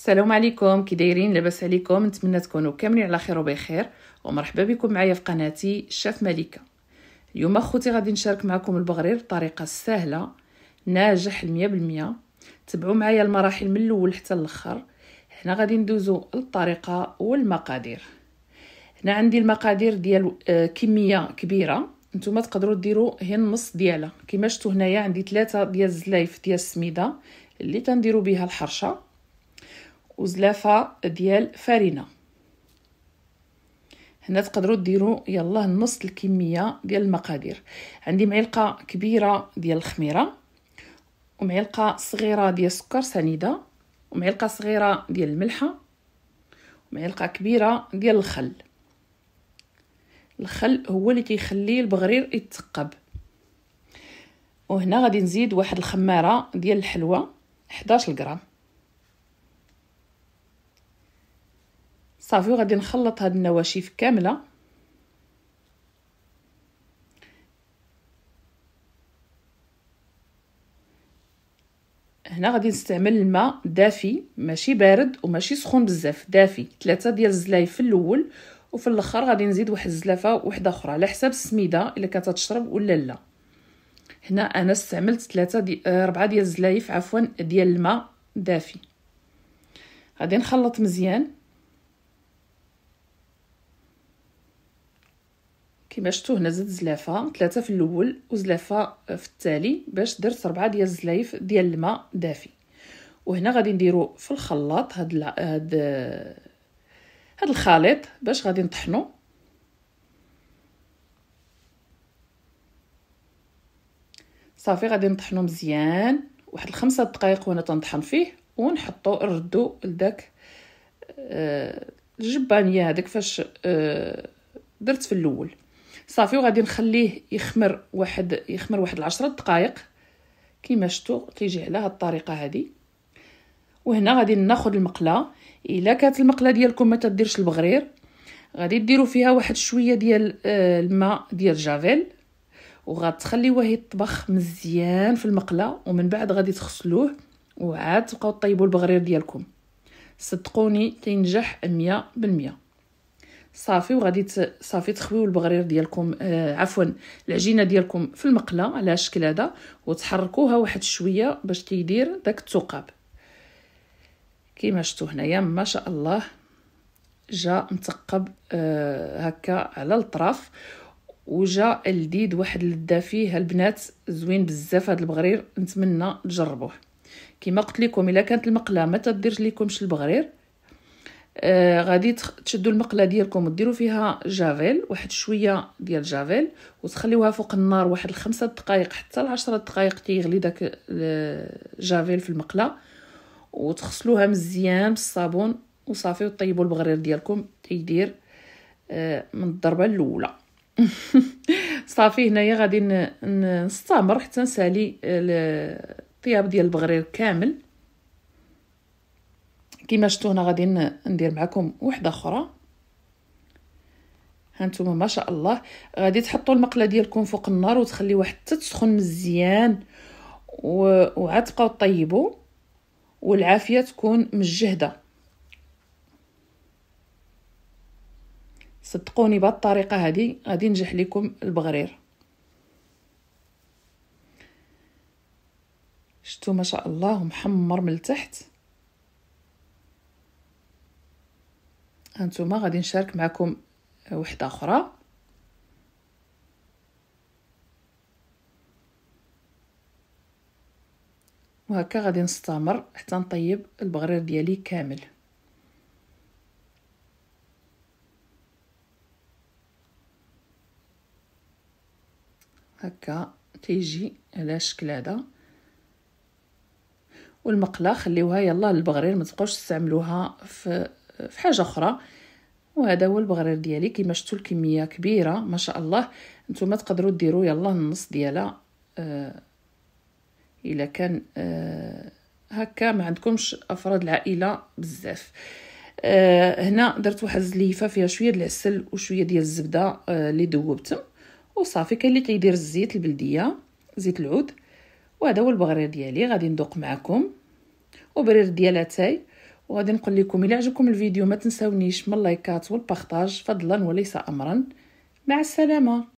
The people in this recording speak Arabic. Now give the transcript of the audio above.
السلام عليكم كي دايرين لاباس عليكم نتمنى تكونوا كاملين على خير وبخير ومرحبا بكم معايا في قناتي شاف ملكه اليوم اخوتي غادي نشارك معكم البغرير بطريقه سهله ناجح 100% تبعوا معايا المراحل من الاول حتى الاخر هنا غادي ندوزو للطريقه والمقادير هنا عندي المقادير ديال آه، كميه كبيره نتوما تقدروا ديروا هي النص ديالها كما شفتوا هنايا عندي ثلاثة ديال الزلايف ديال السميده اللي تنديروا بها الحرشه وزلافة ديال فارينة هنا تقدروا ديروا يلا نص الكميه ديال المقادير عندي معلقه كبيره ديال الخميره ومعلقه صغيره ديال السكر سنيده ومعلقه صغيره ديال الملحه ومعلقه كبيره ديال الخل الخل هو اللي كيخلي البغرير يتقب وهنا غادي نزيد واحد الخماره ديال الحلوى 11 غرام صافي وغادي نخلط هاد النواشف كامله هنا غادي نستعمل الماء دافي ماشي بارد وماشي سخون بزاف دافي ثلاثة ديال الزلايف في الاول وفي الاخر غادي نزيد واحد الزلافه وحده اخرى على حساب السميده الا كانت تشرب ولا لا هنا انا استعملت ثلاثة دي آه، ربعة ديال الزلايف عفوا ديال الماء دافي غادي نخلط مزيان كما شفتوا هنا زدت زلافه ثلاثه في الاول وزلافه في التالي باش درت ربعه ديال الزلايف ديال الماء دافي وهنا غادي نديرو في الخلاط هاد ال... هاد هاد الخليط باش غادي نطحنو صافي غادي نطحنو مزيان واحد خمسة دقائق وانا تنطحن فيه ونحطو نردو لداك آه، الجبانيه هذاك فاش آه، درت في الاول صافي وغادي نخليه يخمر واحد يخمر واحد العشرة دقائق كيما شفتوا كيجي على هاد الطريقه هادي وهنا غادي ناخذ المقله الا كانت المقله ديالكم ما تديرش البغرير غادي ديروا فيها واحد شويه ديال آه، الماء ديال جافيل وغتخليوه يطبخ مزيان في المقله ومن بعد غادي تغسلوه وعاد تبقاو طيبوا البغرير ديالكم صدقوني تنجح 100% صافي وغادي صافي تخويو البغرير ديالكم آه عفوا العجينه ديالكم في المقله على الشكل هذا وتحركوها واحد شويه باش كيدير داك الثقاب كيما شفتوا هنايا ما شاء الله جا مثقب آه هكا على الطرف وجا لذيذ واحد اللذه فيه البنات زوين بزاف هذا البغرير نتمنى تجربوه كما قلت لكم الا كانت المقله ما تديرش لكمش البغرير آه، غادي تشدوا المقله ديالكم وديروا فيها جافيل واحد شويه ديال جافيل وتخليوها فوق النار واحد الخمسة دقائق حتى العشرة دقائق كيغلي داك آه، جافيل في المقله وتغسلوها مزيان بالصابون وصافي وطيبوا البغرير ديالكم تيدير آه، من الضربه الاولى صافي هنايا غادي نستمر حتى نسالي الطياب ديال البغرير كامل كيما شفتوا انا غادي ندير معكم وحده اخرى هانتوما ما شاء الله غادي تحطوا المقله ديالكم فوق النار وتخليوها حتى تسخن مزيان و... وعاد تبقاو طيبوا والعافيه تكون مجهده صدقوني بهاد الطريقه هذه غادي ينجح لكم البغرير شتو ما شاء الله محمر من التحت هانتوما غادي نشارك معكم وحده اخرى وهكا غادي نستمر حتى نطيب البغرير ديالي كامل هكا تيجي على الشكل هذا والمقله خليوها يلا البغرير ما تبقاوش تستعملوها في في حاجه اخرى وهذا هو البغرير ديالي كما شفتوا الكميه كبيره ما شاء الله نتوما تقدروا ديروا يلا النص ديالها آه الا كان آه هكا ما عندكمش افراد العائله بزاف آه هنا درت واحد الزليفه فيها شويه ديال العسل وشويه ديال الزبده آه اللي ذوبتهم وصافي كاين اللي كيدير الزيت البلديه زيت العود وهذا هو البغرير ديالي غادي ندوق معكم وبرير ديال اتاي وغادي نقول لكم الى عجبكم الفيديو ما تنساونيش من اللايكات والبارطاج فضلا وليس امرا مع السلامه